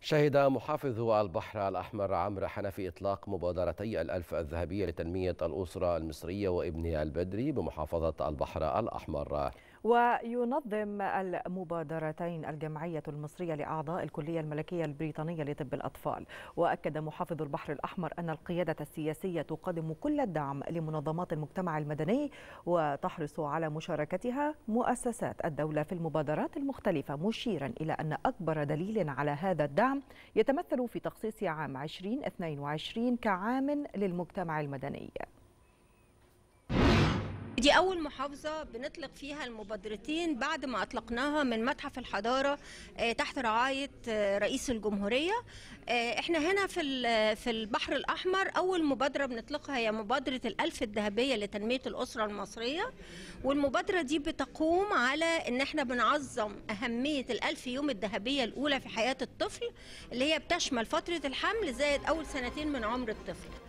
شهد محافظ البحر الأحمر عمرو حنفي إطلاق مبادرتي الألف الذهبية لتنمية الأسرة المصرية وابنها البدري بمحافظة البحر الأحمر وينظم المبادرتين الجمعية المصرية لأعضاء الكلية الملكية البريطانية لطب الأطفال وأكد محافظ البحر الأحمر أن القيادة السياسية تقدم كل الدعم لمنظمات المجتمع المدني وتحرص على مشاركتها مؤسسات الدولة في المبادرات المختلفة مشيرا إلى أن أكبر دليل على هذا الدعم يتمثل في تخصيص عام 2022 كعام للمجتمع المدني دي أول محافظة بنطلق فيها المبادرتين بعد ما أطلقناها من متحف الحضارة آه، تحت رعاية آه، رئيس الجمهورية آه، احنا هنا في في البحر الأحمر أول مبادرة بنطلقها هي مبادرة الألف الذهبية لتنمية الأسرة المصرية والمبادرة دي بتقوم على إن احنا بنعظم أهمية الألف يوم الذهبية الأولى في حياة الطفل اللي هي بتشمل فترة الحمل زائد أول سنتين من عمر الطفل